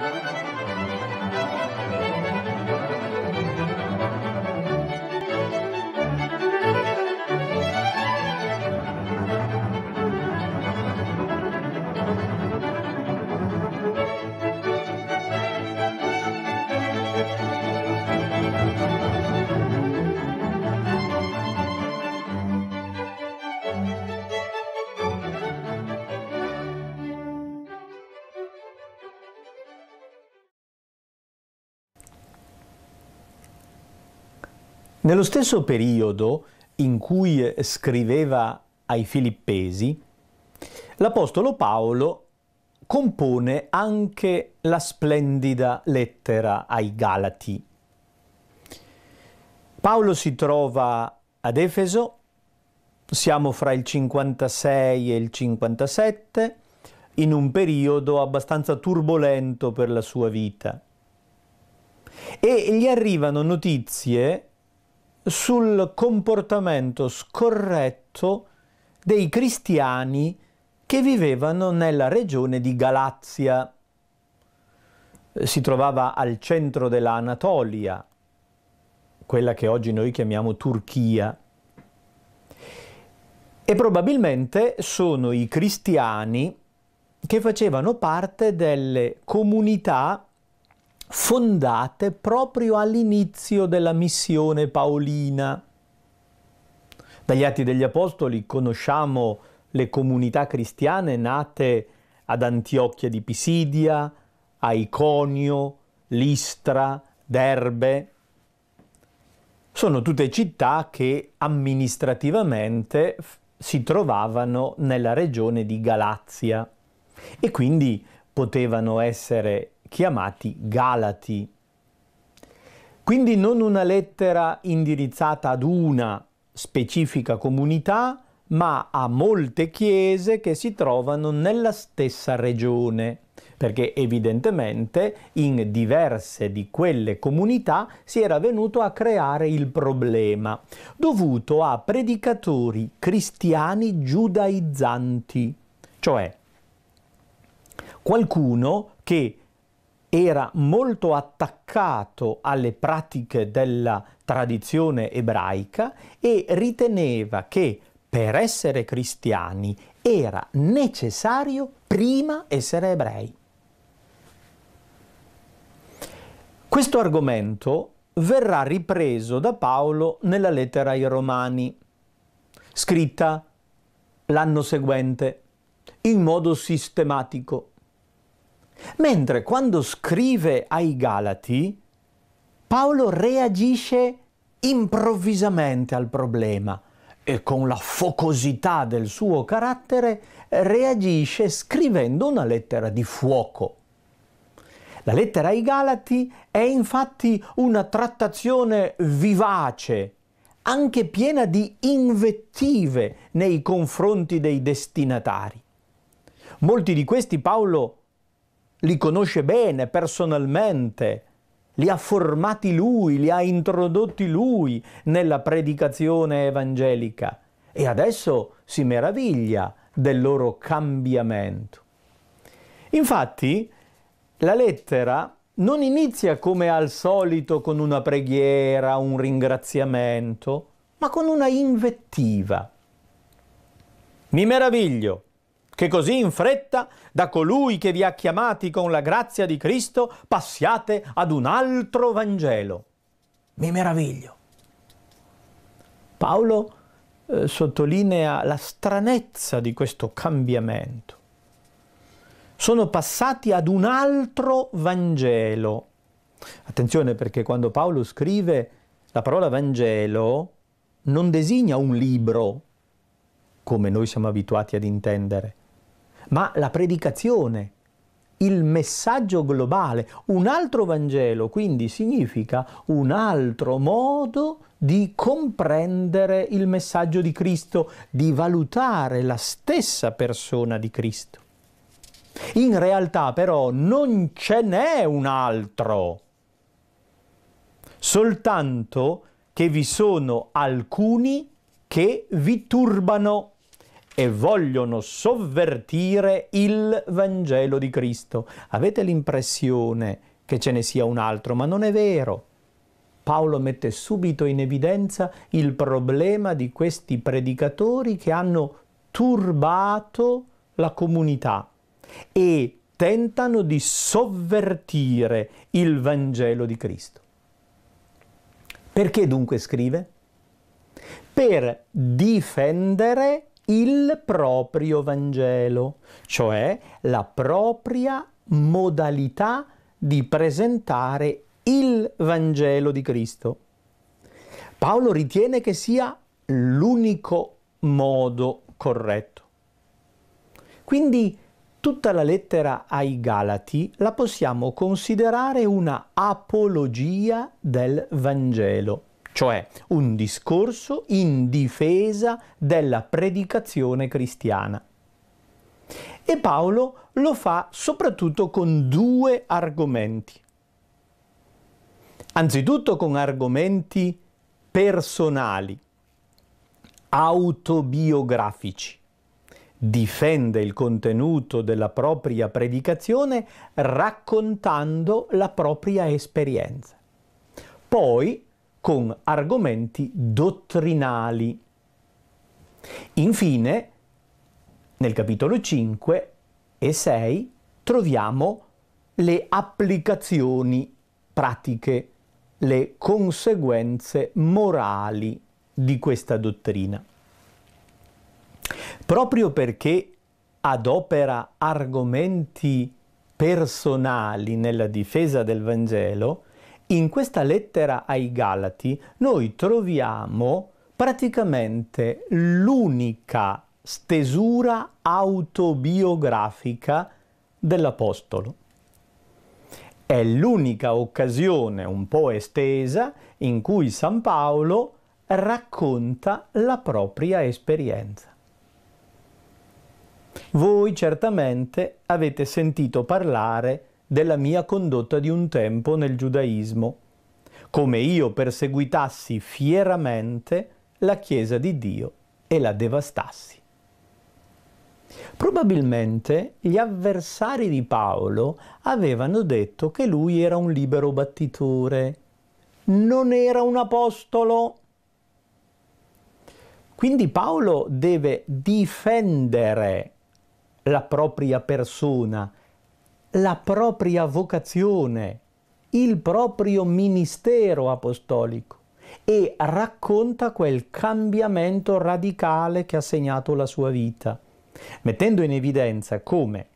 Thank you. Nello stesso periodo in cui eh, scriveva ai Filippesi, l'Apostolo Paolo compone anche la splendida lettera ai Galati. Paolo si trova ad Efeso, siamo fra il 56 e il 57, in un periodo abbastanza turbolento per la sua vita. E gli arrivano notizie sul comportamento scorretto dei cristiani che vivevano nella regione di Galazia. Eh, si trovava al centro dell'Anatolia, quella che oggi noi chiamiamo Turchia. E probabilmente sono i cristiani che facevano parte delle comunità fondate proprio all'inizio della missione paolina. Dagli Atti degli Apostoli conosciamo le comunità cristiane nate ad Antiochia di Pisidia, a Iconio, Listra, Derbe. Sono tutte città che amministrativamente si trovavano nella regione di Galazia e quindi potevano essere chiamati Galati. Quindi non una lettera indirizzata ad una specifica comunità, ma a molte chiese che si trovano nella stessa regione, perché evidentemente in diverse di quelle comunità si era venuto a creare il problema, dovuto a predicatori cristiani giudaizzanti, cioè qualcuno che era molto attaccato alle pratiche della tradizione ebraica e riteneva che per essere cristiani era necessario prima essere ebrei. Questo argomento verrà ripreso da Paolo nella lettera ai Romani, scritta l'anno seguente, in modo sistematico. Mentre quando scrive ai Galati, Paolo reagisce improvvisamente al problema e con la focosità del suo carattere reagisce scrivendo una lettera di fuoco. La lettera ai Galati è infatti una trattazione vivace, anche piena di invettive nei confronti dei destinatari. Molti di questi Paolo li conosce bene personalmente, li ha formati lui, li ha introdotti lui nella predicazione evangelica e adesso si meraviglia del loro cambiamento. Infatti, la lettera non inizia come al solito con una preghiera, un ringraziamento, ma con una invettiva. Mi meraviglio che così in fretta da colui che vi ha chiamati con la grazia di Cristo passiate ad un altro Vangelo. Mi meraviglio. Paolo eh, sottolinea la stranezza di questo cambiamento. Sono passati ad un altro Vangelo. Attenzione perché quando Paolo scrive la parola Vangelo non designa un libro, come noi siamo abituati ad intendere, ma la predicazione, il messaggio globale, un altro Vangelo, quindi significa un altro modo di comprendere il messaggio di Cristo, di valutare la stessa persona di Cristo. In realtà però non ce n'è un altro, soltanto che vi sono alcuni che vi turbano e vogliono sovvertire il Vangelo di Cristo. Avete l'impressione che ce ne sia un altro, ma non è vero. Paolo mette subito in evidenza il problema di questi predicatori che hanno turbato la comunità e tentano di sovvertire il Vangelo di Cristo. Perché dunque scrive? Per difendere il proprio Vangelo, cioè la propria modalità di presentare il Vangelo di Cristo. Paolo ritiene che sia l'unico modo corretto. Quindi tutta la lettera ai Galati la possiamo considerare una apologia del Vangelo cioè un discorso in difesa della predicazione cristiana. E Paolo lo fa soprattutto con due argomenti. Anzitutto con argomenti personali, autobiografici. Difende il contenuto della propria predicazione raccontando la propria esperienza. Poi con argomenti dottrinali. Infine, nel capitolo 5 e 6 troviamo le applicazioni pratiche, le conseguenze morali di questa dottrina. Proprio perché adopera argomenti personali nella difesa del Vangelo, in questa lettera ai Galati noi troviamo praticamente l'unica stesura autobiografica dell'Apostolo. È l'unica occasione un po' estesa in cui San Paolo racconta la propria esperienza. Voi certamente avete sentito parlare di della mia condotta di un tempo nel giudaismo, come io perseguitassi fieramente la Chiesa di Dio e la devastassi. Probabilmente gli avversari di Paolo avevano detto che lui era un libero battitore, non era un apostolo. Quindi Paolo deve difendere la propria persona la propria vocazione, il proprio ministero apostolico e racconta quel cambiamento radicale che ha segnato la sua vita, mettendo in evidenza come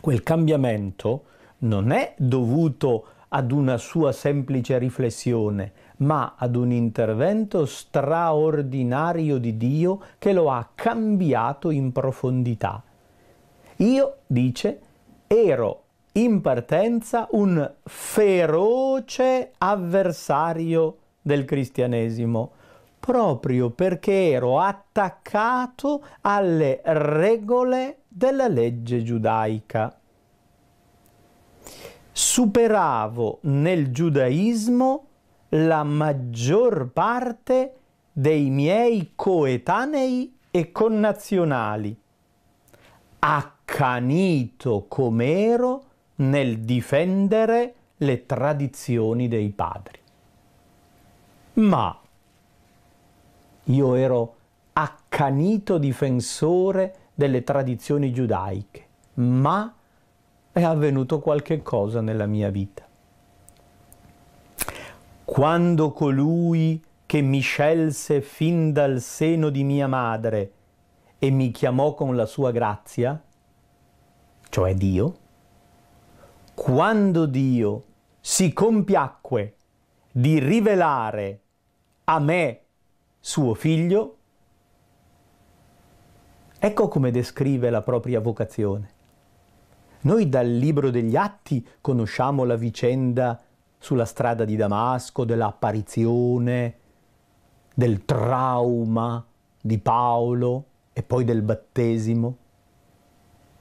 quel cambiamento non è dovuto ad una sua semplice riflessione, ma ad un intervento straordinario di Dio che lo ha cambiato in profondità. Io, dice, ero in partenza un feroce avversario del cristianesimo, proprio perché ero attaccato alle regole della legge giudaica. Superavo nel giudaismo la maggior parte dei miei coetanei e connazionali. A accanito com'ero nel difendere le tradizioni dei padri. Ma io ero accanito difensore delle tradizioni giudaiche, ma è avvenuto qualche cosa nella mia vita. Quando colui che mi scelse fin dal seno di mia madre e mi chiamò con la sua grazia, cioè Dio, quando Dio si compiacque di rivelare a me suo figlio, ecco come descrive la propria vocazione. Noi dal libro degli atti conosciamo la vicenda sulla strada di Damasco, dell'apparizione, del trauma di Paolo e poi del battesimo.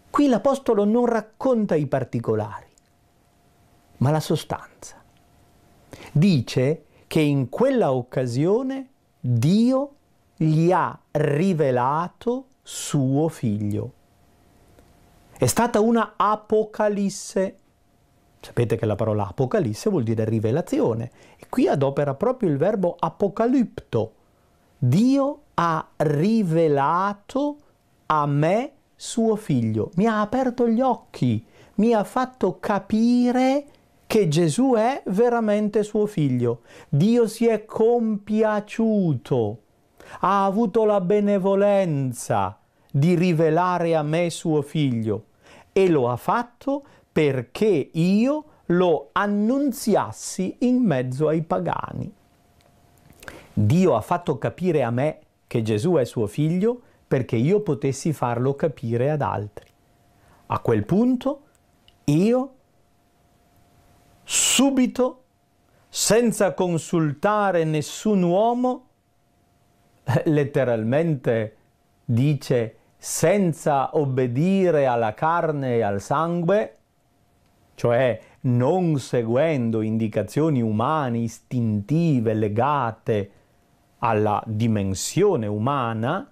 Qui l'Apostolo non racconta i particolari, ma la sostanza. Dice che in quella occasione Dio gli ha rivelato suo figlio. È stata una apocalisse. Sapete che la parola apocalisse vuol dire rivelazione e qui adopera proprio il verbo apocalipto. Dio ha rivelato a me suo figlio, mi ha aperto gli occhi, mi ha fatto capire che Gesù è veramente suo figlio. Dio si è compiaciuto, ha avuto la benevolenza di rivelare a me suo figlio e lo ha fatto perché io lo annunziassi in mezzo ai pagani. Dio ha fatto capire a me che Gesù è suo figlio perché io potessi farlo capire ad altri. A quel punto io subito, senza consultare nessun uomo, letteralmente dice senza obbedire alla carne e al sangue, cioè non seguendo indicazioni umane, istintive, legate alla dimensione umana,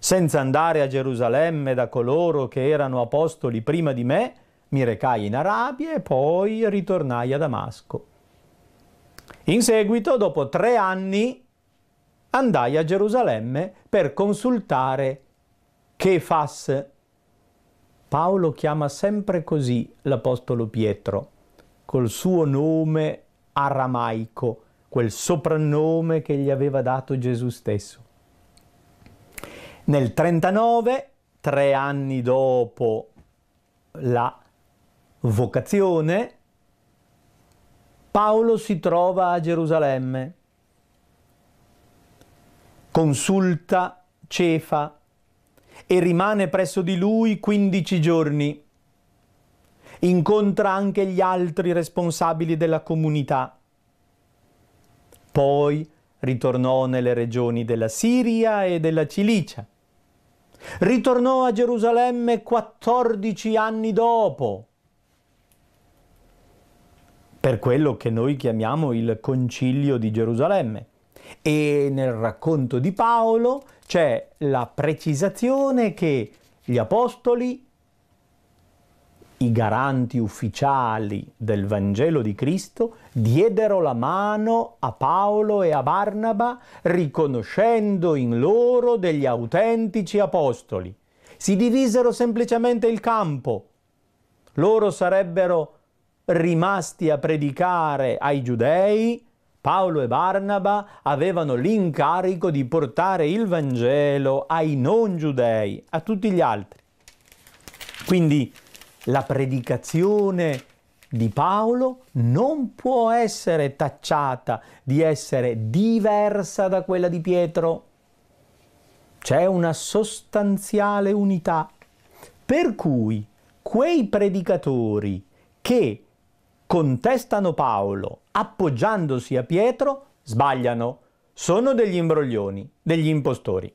senza andare a Gerusalemme da coloro che erano apostoli prima di me, mi recai in Arabia e poi ritornai a Damasco. In seguito, dopo tre anni, andai a Gerusalemme per consultare che Paolo chiama sempre così l'Apostolo Pietro, col suo nome aramaico, quel soprannome che gli aveva dato Gesù stesso. Nel 39, tre anni dopo la vocazione, Paolo si trova a Gerusalemme, consulta Cefa e rimane presso di lui 15 giorni. Incontra anche gli altri responsabili della comunità. Poi ritornò nelle regioni della Siria e della Cilicia. Ritornò a Gerusalemme 14 anni dopo, per quello che noi chiamiamo il concilio di Gerusalemme. E nel racconto di Paolo c'è la precisazione che gli apostoli i garanti ufficiali del Vangelo di Cristo diedero la mano a Paolo e a Barnaba riconoscendo in loro degli autentici apostoli. Si divisero semplicemente il campo. Loro sarebbero rimasti a predicare ai giudei, Paolo e Barnaba avevano l'incarico di portare il Vangelo ai non giudei, a tutti gli altri. Quindi la predicazione di Paolo non può essere tacciata di essere diversa da quella di Pietro. C'è una sostanziale unità, per cui quei predicatori che contestano Paolo appoggiandosi a Pietro sbagliano, sono degli imbroglioni, degli impostori.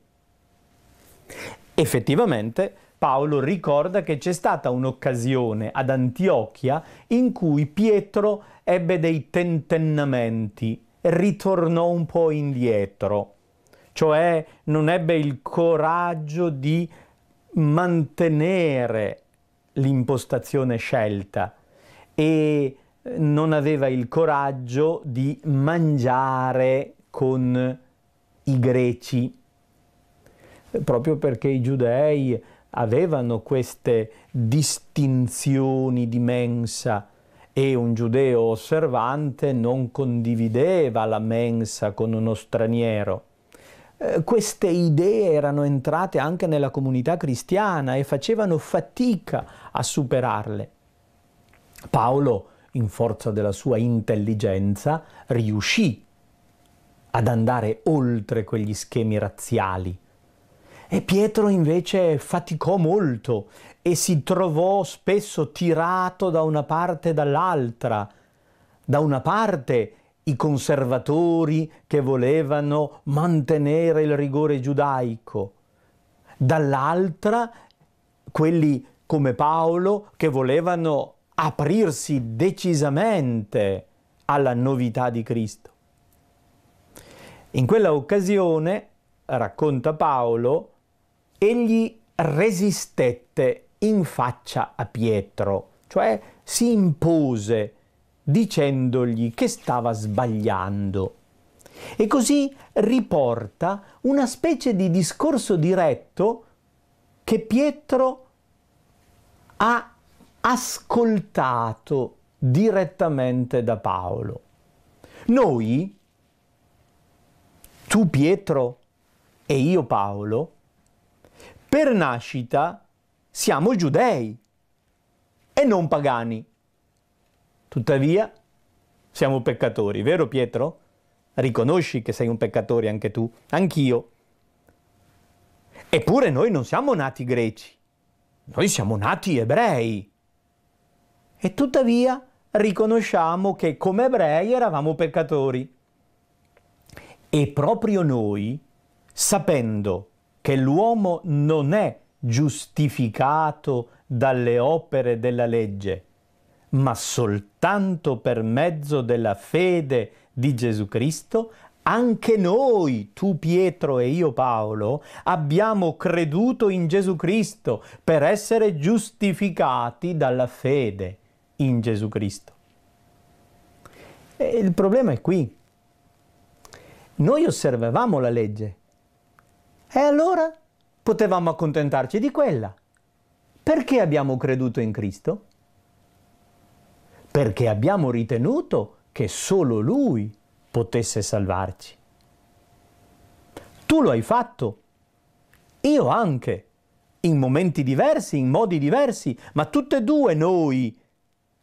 Effettivamente, Paolo ricorda che c'è stata un'occasione ad Antiochia in cui Pietro ebbe dei tentennamenti, ritornò un po' indietro, cioè non ebbe il coraggio di mantenere l'impostazione scelta e eh, non aveva il coraggio di mangiare con i greci, proprio perché i giudei avevano queste distinzioni di mensa e un giudeo osservante non condivideva la mensa con uno straniero. Eh, queste idee erano entrate anche nella comunità cristiana e facevano fatica a superarle. Paolo, in forza della sua intelligenza, riuscì ad andare oltre quegli schemi razziali e Pietro invece faticò molto e si trovò spesso tirato da una parte e dall'altra. Da una parte i conservatori che volevano mantenere il rigore giudaico, dall'altra quelli come Paolo che volevano aprirsi decisamente alla novità di Cristo. In quella occasione, racconta Paolo, Egli resistette in faccia a Pietro, cioè si impose dicendogli che stava sbagliando. E così riporta una specie di discorso diretto che Pietro ha ascoltato direttamente da Paolo. Noi, tu Pietro e io Paolo, per nascita siamo giudei e non pagani. Tuttavia siamo peccatori, vero Pietro? Riconosci che sei un peccatore anche tu, anch'io. Eppure noi non siamo nati greci, noi siamo nati ebrei. E tuttavia riconosciamo che come ebrei eravamo peccatori. E proprio noi, sapendo che che l'uomo non è giustificato dalle opere della legge, ma soltanto per mezzo della fede di Gesù Cristo, anche noi, tu Pietro e io Paolo, abbiamo creduto in Gesù Cristo per essere giustificati dalla fede in Gesù Cristo. E il problema è qui. Noi osservavamo la legge, e allora potevamo accontentarci di quella. Perché abbiamo creduto in Cristo? Perché abbiamo ritenuto che solo Lui potesse salvarci. Tu lo hai fatto, io anche, in momenti diversi, in modi diversi, ma tutte e due noi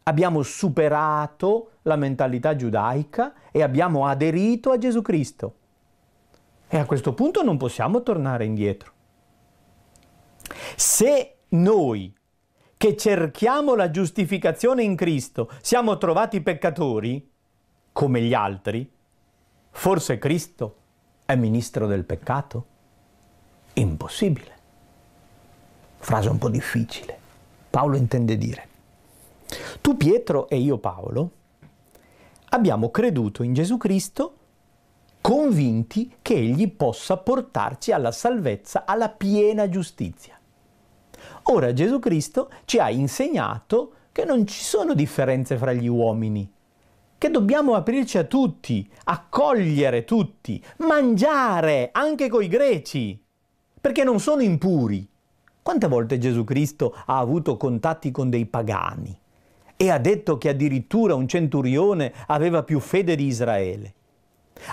abbiamo superato la mentalità giudaica e abbiamo aderito a Gesù Cristo. E a questo punto non possiamo tornare indietro. Se noi che cerchiamo la giustificazione in Cristo siamo trovati peccatori, come gli altri, forse Cristo è ministro del peccato? Impossibile. Frase un po' difficile. Paolo intende dire, tu Pietro e io Paolo abbiamo creduto in Gesù Cristo convinti che Egli possa portarci alla salvezza, alla piena giustizia. Ora Gesù Cristo ci ha insegnato che non ci sono differenze fra gli uomini, che dobbiamo aprirci a tutti, accogliere tutti, mangiare anche coi greci, perché non sono impuri. Quante volte Gesù Cristo ha avuto contatti con dei pagani e ha detto che addirittura un centurione aveva più fede di Israele?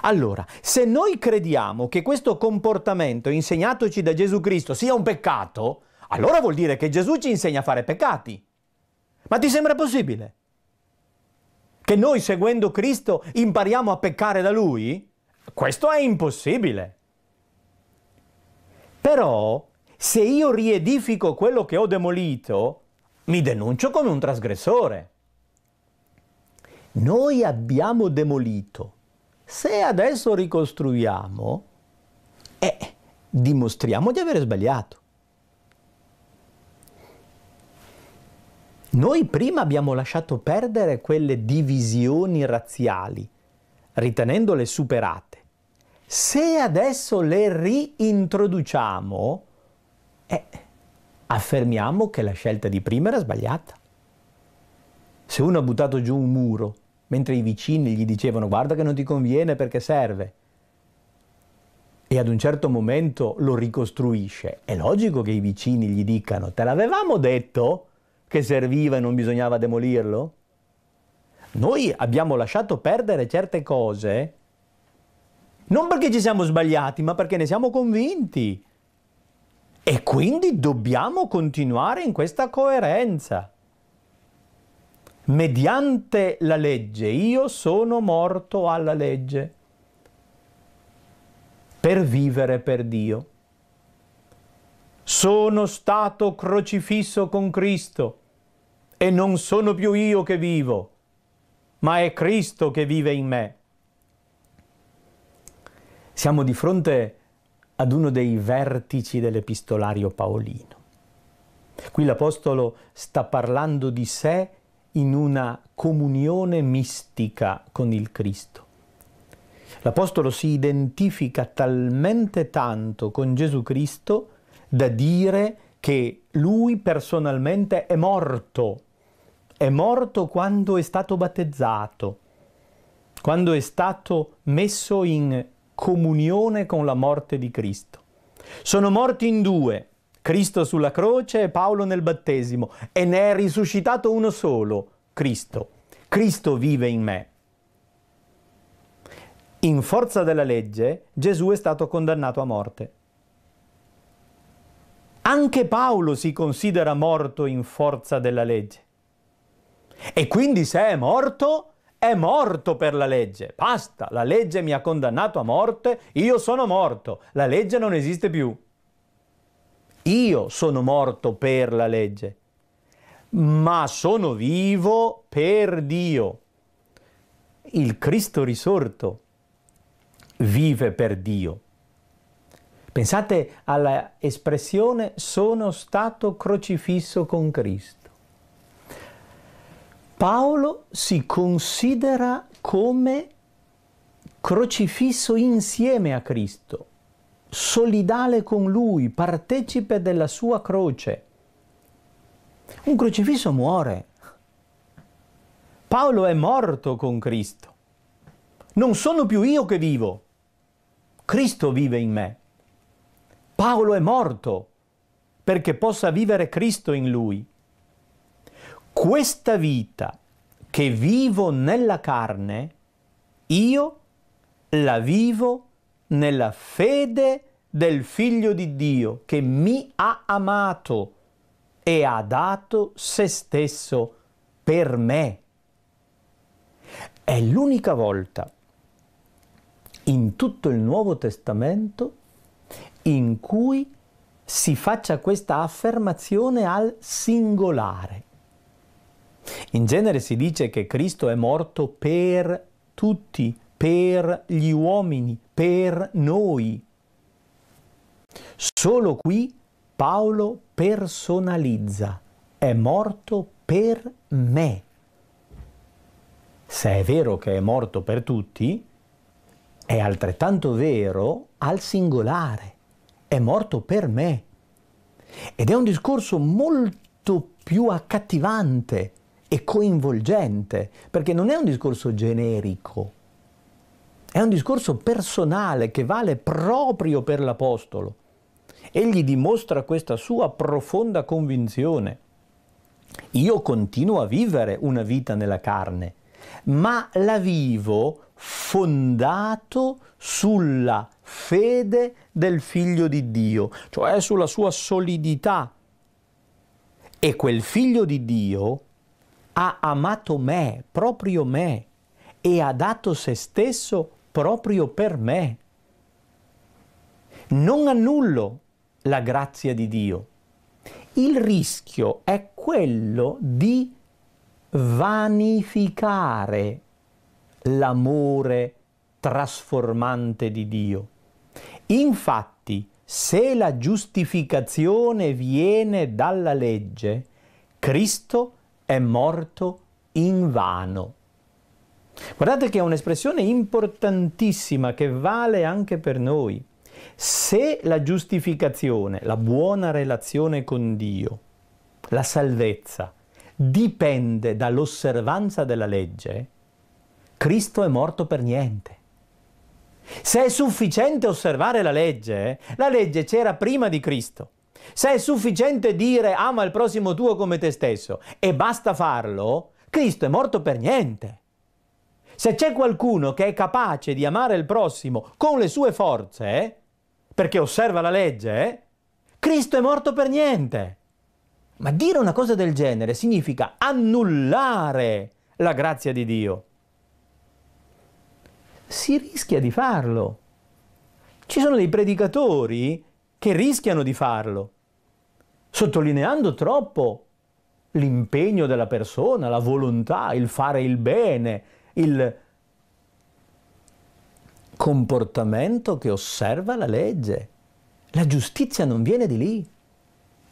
Allora, se noi crediamo che questo comportamento insegnatoci da Gesù Cristo sia un peccato, allora vuol dire che Gesù ci insegna a fare peccati. Ma ti sembra possibile? Che noi seguendo Cristo impariamo a peccare da Lui? Questo è impossibile. Però, se io riedifico quello che ho demolito, mi denuncio come un trasgressore. Noi abbiamo demolito se adesso ricostruiamo, eh, dimostriamo di aver sbagliato. Noi prima abbiamo lasciato perdere quelle divisioni razziali, ritenendole superate. Se adesso le reintroduciamo, eh, affermiamo che la scelta di prima era sbagliata. Se uno ha buttato giù un muro mentre i vicini gli dicevano guarda che non ti conviene perché serve. E ad un certo momento lo ricostruisce. È logico che i vicini gli dicano te l'avevamo detto che serviva e non bisognava demolirlo? Noi abbiamo lasciato perdere certe cose non perché ci siamo sbagliati, ma perché ne siamo convinti. E quindi dobbiamo continuare in questa coerenza mediante la legge, io sono morto alla legge per vivere per Dio. Sono stato crocifisso con Cristo e non sono più io che vivo, ma è Cristo che vive in me. Siamo di fronte ad uno dei vertici dell'epistolario paolino. Qui l'Apostolo sta parlando di sé in una comunione mistica con il Cristo. L'Apostolo si identifica talmente tanto con Gesù Cristo da dire che lui personalmente è morto, è morto quando è stato battezzato, quando è stato messo in comunione con la morte di Cristo. Sono morti in due, Cristo sulla croce e Paolo nel battesimo, e ne è risuscitato uno solo, Cristo. Cristo vive in me. In forza della legge Gesù è stato condannato a morte. Anche Paolo si considera morto in forza della legge. E quindi se è morto, è morto per la legge. Basta, la legge mi ha condannato a morte, io sono morto, la legge non esiste più. Io sono morto per la legge, ma sono vivo per Dio. Il Cristo risorto vive per Dio. Pensate alla espressione sono stato crocifisso con Cristo. Paolo si considera come crocifisso insieme a Cristo solidale con lui, partecipe della sua croce. Un crocifisso muore. Paolo è morto con Cristo. Non sono più io che vivo. Cristo vive in me. Paolo è morto perché possa vivere Cristo in lui. Questa vita che vivo nella carne, io la vivo nella fede del Figlio di Dio che mi ha amato e ha dato se stesso per me. È l'unica volta in tutto il Nuovo Testamento in cui si faccia questa affermazione al singolare. In genere si dice che Cristo è morto per tutti, per gli uomini, per noi. Solo qui Paolo personalizza, è morto per me. Se è vero che è morto per tutti, è altrettanto vero al singolare, è morto per me. Ed è un discorso molto più accattivante e coinvolgente, perché non è un discorso generico, è un discorso personale che vale proprio per l'Apostolo. Egli dimostra questa sua profonda convinzione. Io continuo a vivere una vita nella carne, ma la vivo fondato sulla fede del figlio di Dio, cioè sulla sua solidità. E quel figlio di Dio ha amato me, proprio me, e ha dato se stesso proprio per me. Non annullo la grazia di Dio. Il rischio è quello di vanificare l'amore trasformante di Dio. Infatti, se la giustificazione viene dalla legge, Cristo è morto in vano. Guardate che è un'espressione importantissima che vale anche per noi. Se la giustificazione, la buona relazione con Dio, la salvezza dipende dall'osservanza della legge, Cristo è morto per niente. Se è sufficiente osservare la legge, la legge c'era prima di Cristo. Se è sufficiente dire ama il prossimo tuo come te stesso e basta farlo, Cristo è morto per niente. Se c'è qualcuno che è capace di amare il prossimo con le sue forze, eh, perché osserva la legge, eh, Cristo è morto per niente. Ma dire una cosa del genere significa annullare la grazia di Dio. Si rischia di farlo. Ci sono dei predicatori che rischiano di farlo, sottolineando troppo l'impegno della persona, la volontà, il fare il bene, il comportamento che osserva la legge. La giustizia non viene di lì,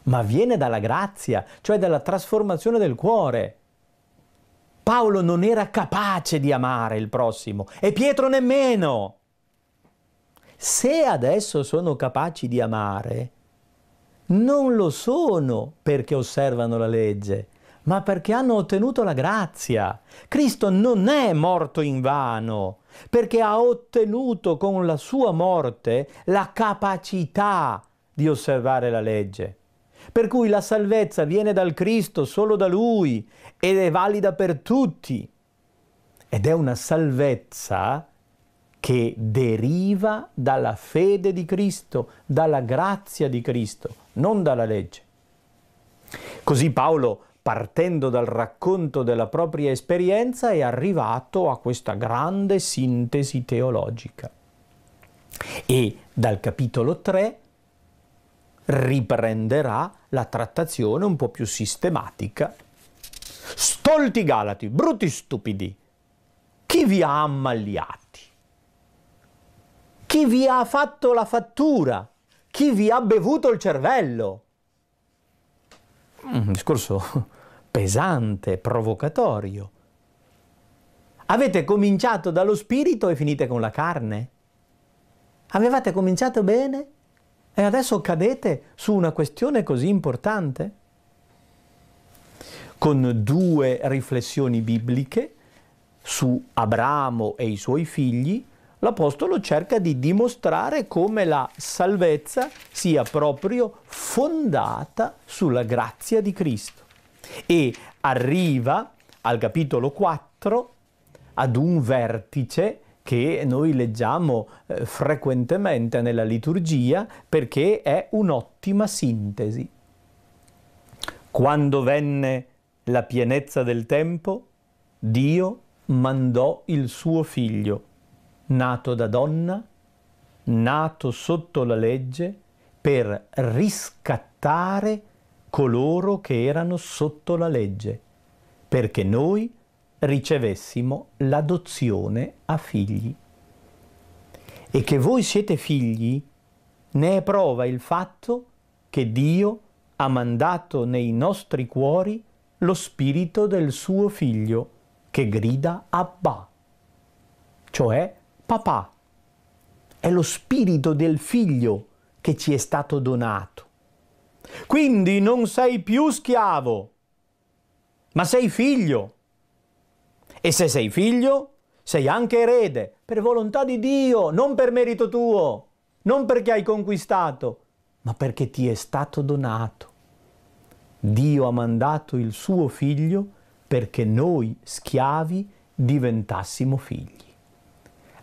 ma viene dalla grazia, cioè dalla trasformazione del cuore. Paolo non era capace di amare il prossimo e Pietro nemmeno. Se adesso sono capaci di amare, non lo sono perché osservano la legge, ma perché hanno ottenuto la grazia. Cristo non è morto in vano, perché ha ottenuto con la sua morte la capacità di osservare la legge. Per cui la salvezza viene dal Cristo, solo da Lui, ed è valida per tutti. Ed è una salvezza che deriva dalla fede di Cristo, dalla grazia di Cristo, non dalla legge. Così Paolo partendo dal racconto della propria esperienza, è arrivato a questa grande sintesi teologica. E dal capitolo 3 riprenderà la trattazione un po' più sistematica. Stolti Galati, brutti stupidi, chi vi ha ammaliati? Chi vi ha fatto la fattura? Chi vi ha bevuto il cervello? Un mm, discorso pesante, provocatorio. Avete cominciato dallo spirito e finite con la carne. Avevate cominciato bene e adesso cadete su una questione così importante? Con due riflessioni bibliche su Abramo e i suoi figli, l'Apostolo cerca di dimostrare come la salvezza sia proprio fondata sulla grazia di Cristo e arriva al capitolo 4 ad un vertice che noi leggiamo eh, frequentemente nella liturgia perché è un'ottima sintesi. Quando venne la pienezza del tempo, Dio mandò il suo figlio, nato da donna, nato sotto la legge, per riscattare coloro che erano sotto la legge, perché noi ricevessimo l'adozione a figli. E che voi siete figli ne è prova il fatto che Dio ha mandato nei nostri cuori lo spirito del suo figlio che grida Abba, cioè papà. È lo spirito del figlio che ci è stato donato quindi non sei più schiavo, ma sei figlio. E se sei figlio, sei anche erede, per volontà di Dio, non per merito tuo, non perché hai conquistato, ma perché ti è stato donato. Dio ha mandato il suo figlio perché noi schiavi diventassimo figli.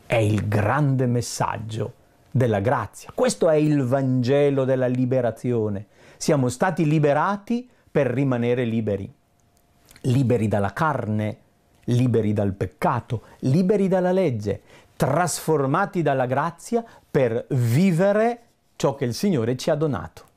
È il grande messaggio della grazia. Questo è il Vangelo della liberazione. Siamo stati liberati per rimanere liberi. Liberi dalla carne, liberi dal peccato, liberi dalla legge, trasformati dalla grazia per vivere ciò che il Signore ci ha donato.